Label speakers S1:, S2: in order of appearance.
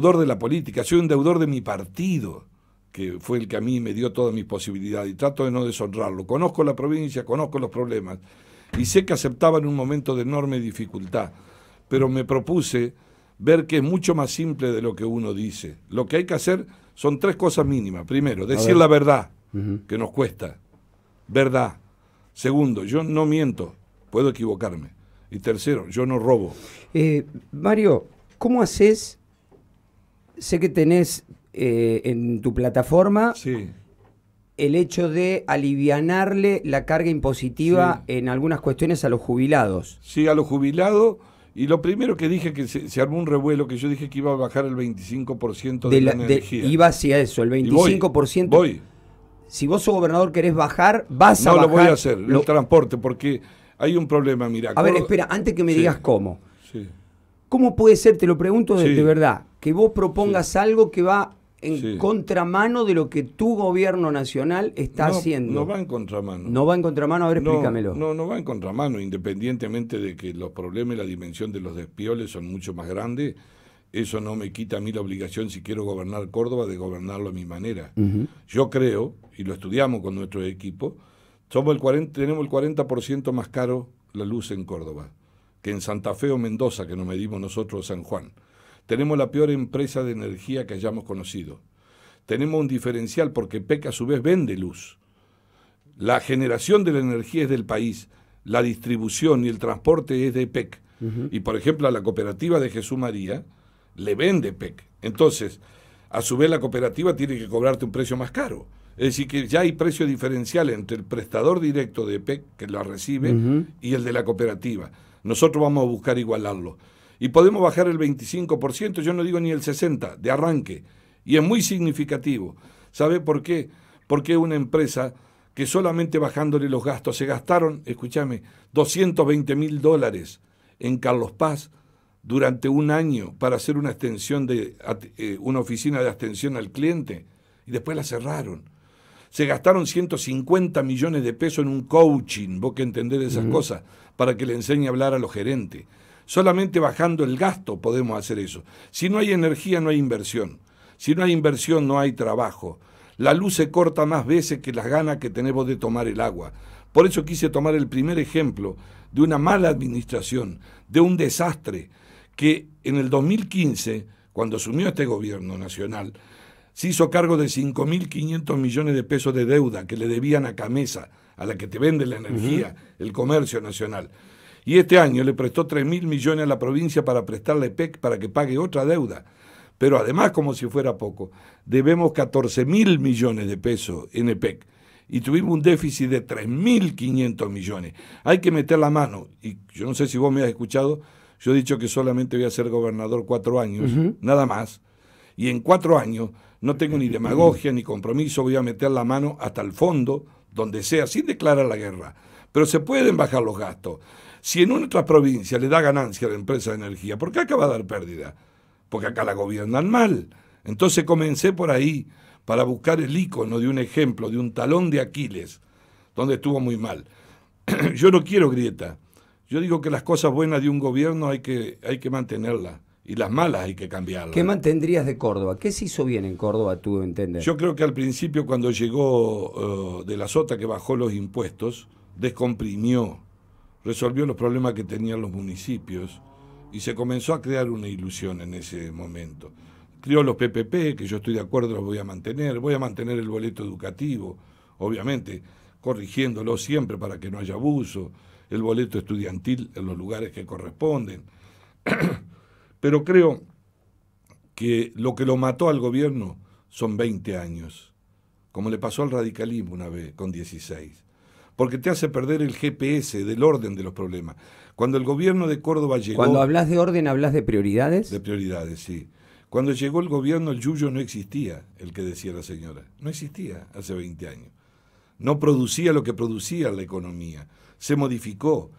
S1: deudor de la política, soy un deudor de mi partido, que fue el que a mí me dio todas mis posibilidades, y trato de no deshonrarlo. Conozco la provincia, conozco los problemas, y sé que aceptaba en un momento de enorme dificultad, pero me propuse ver que es mucho más simple de lo que uno dice. Lo que hay que hacer son tres cosas mínimas. Primero, decir la verdad, que nos cuesta. Verdad. Segundo, yo no miento, puedo equivocarme. Y tercero, yo no robo.
S2: Eh, Mario, ¿cómo haces sé que tenés eh, en tu plataforma el hecho de alivianarle la carga impositiva en algunas cuestiones a los jubilados. Sí, a los jubilados. Y lo primero que dije que se, armó un revuelo, que yo dije que iba a bajar el
S1: 25% de, la, energía. iba
S2: hacia eso, el 25%. voy, Si vos, su gobernador, querés bajar, vas a bajar. No lo voy a hacer, el transporte,
S1: porque hay un problema, mira. A ver, espera, antes que me digas cómo.
S2: Sí. ¿Cómo puede ser, te lo pregunto de, verdad, que vos propongas algo que va en contramano de lo que tu gobierno nacional está haciendo? No va en contramano. No va en
S1: contramano, a ver, explícamelo. No, no va en contramano, independientemente de que los problemas y la dimensión de los despioles son mucho más grandes. Eso no me quita a mí la obligación, si quiero gobernar Córdoba, de gobernarlo a mi manera. Yo creo, y lo estudiamos con nuestro equipo, somos el tenemos el 40% más caro la luz en Córdoba que en Santa Fe o Mendoza, que nos medimos nosotros San Juan. Tenemos la peor empresa de energía que hayamos conocido. Tenemos un diferencial porque PEC a su vez vende luz. La generación de la energía es del país, la distribución y el transporte es de PEC. Y por ejemplo a la cooperativa de Jesús María le vende PEC. Entonces, a su vez la cooperativa tiene que cobrarte un precio más caro. Es decir, que ya hay precio diferencial entre el prestador directo de PEC, que lo recibe, y el de la cooperativa. Nosotros vamos a buscar igualarlo. Y podemos bajar el 25%, yo no digo ni el 60% de arranque. Y es muy significativo. ¿Sabe por qué? Porque una empresa que solamente bajándole los gastos se gastaron, escúchame, 220 mil dólares en Carlos Paz durante un año para hacer una extensión de eh, una oficina de atención al cliente y después la cerraron. Se gastaron 150 millones de pesos en un coaching, vos que entender esas cosas, para que le enseñe a hablar a los gerentes. Solamente bajando el gasto podemos hacer eso. Si no hay energía, no hay inversión. Si no hay inversión, no hay trabajo. La luz se corta más veces que las ganas que tenemos de tomar el agua. Por eso quise tomar el primer ejemplo de una mala administración, de un desastre, que en el 2015, cuando asumió este gobierno nacional, se hizo cargo de 5.500 millones de pesos de deuda que le debían a Camesa, a la que te vende la energía, el comercio nacional. Y este año le prestó 3.000 millones a la provincia para prestarle EPEC para que pague otra deuda. Pero además, como si fuera poco, debemos 14.000 millones de pesos en EPEC y tuvimos un déficit de 3.500 millones. Hay que meter la mano. Y yo no sé si vos me has escuchado, yo he dicho que solamente voy a ser gobernador cuatro años, nada más. Y en cuatro años no tengo ni demagogia ni compromiso, voy a meter la mano hasta el fondo, donde sea, sin declarar la guerra. Pero se pueden bajar los gastos. Si en otra provincia le da ganancia a la empresa de energía, ¿por qué acá va a dar pérdida? Porque acá la gobiernan mal. Entonces comencé por ahí, para buscar el ícono de un ejemplo, de un talón de Aquiles, donde estuvo muy mal. Yo no quiero grieta. Yo digo que las cosas buenas de un gobierno hay que, hay que mantenerlas y las malas hay que cambiarlas.
S2: ¿Qué mantendrías de Córdoba? ¿Qué se hizo bien en Córdoba, tú entender? Yo
S1: creo que al principio, cuando llegó eh, de la Sota, que bajó los impuestos, descomprimió, resolvió los problemas que tenían los municipios y se comenzó a crear una ilusión en ese momento. Crió los PPP, que yo estoy de acuerdo, los voy a mantener, voy a mantener el boleto educativo, obviamente, corrigiéndolo siempre para que no haya abuso, el boleto estudiantil en los lugares que corresponden. Pero creo que lo que lo mató al gobierno son 20 años, como le pasó al radicalismo una vez, con 16 porque te hace perder el GPS del orden de los problemas. Cuando el gobierno de Córdoba llegó... Cuando
S2: hablas de orden, hablas de prioridades. De prioridades, sí. Cuando
S1: llegó el gobierno, el yuyo no existía, el que decía la señora. No existía hace 20 años. No producía lo que producía la economía. Se modificó.